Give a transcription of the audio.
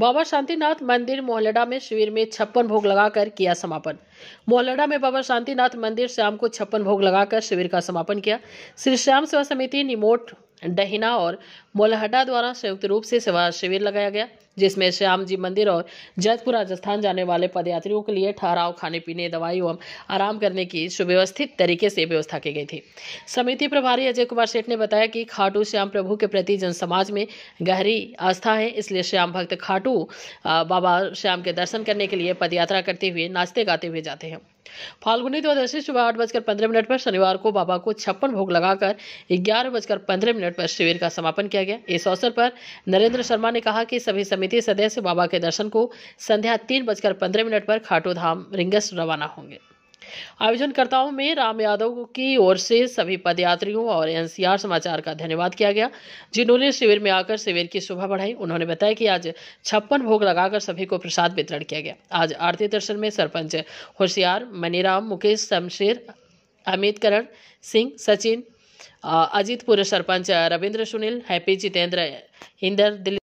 बाबा शांतिनाथ मंदिर मोहलडा में शिविर में छप्पन भोग लगाकर किया समापन मोहलडा में बाबा शांतिनाथ मंदिर शाम को छप्पन भोग लगाकर शिविर का समापन किया श्री श्याम सेवा समिति निमोट डहिना और मोलहडा द्वारा संयुक्त रूप से सेवा शिविर लगाया गया जिसमें श्याम जी मंदिर और जयपुर राजस्थान जाने वाले पदयात्रियों के लिए ठहराव खाने पीने दवाई एवं आराम करने की सुव्यवस्थित तरीके से व्यवस्था की गई थी समिति प्रभारी अजय कुमार सेठ ने बताया कि खाटू श्याम प्रभु के प्रति जन समाज में गहरी आस्था है इसलिए श्याम भक्त खाटू बाबा श्याम के दर्शन करने के लिए पदयात्रा करते हुए नाचते गाते हुए जाते हैं फाल्गुनी द्वादशी सुबह आठ बजकर पंद्रह मिनट पर शनिवार को बाबा को छप्पन भोग लगाकर ग्यारह बजकर पंद्रह मिनट पर शिविर का समापन किया गया इस अवसर पर नरेंद्र शर्मा ने कहा कि सभी समिति सदस्य बाबा के दर्शन को संध्या तीन बजकर पंद्रह मिनट पर खाटू धाम रिंगस रवाना होंगे आयोजनकर्ताओं में राम यादव की ओर से सभी पदयात्रियों और एनसीआर समाचार का धन्यवाद किया गया जिन्होंने शिविर में आकर शिविर की शोभा बढ़ाई उन्होंने बताया कि आज छप्पन भोग लगाकर सभी को प्रसाद वितरण किया गया आज आरती दर्शन में सरपंच होशियार मनीराम मुकेश शमशेर अमित करण सिंह सचिन अजीतपुर सरपंच रविंद्र सुनील हैप्पी जितेंद्र इंदर दिल्ली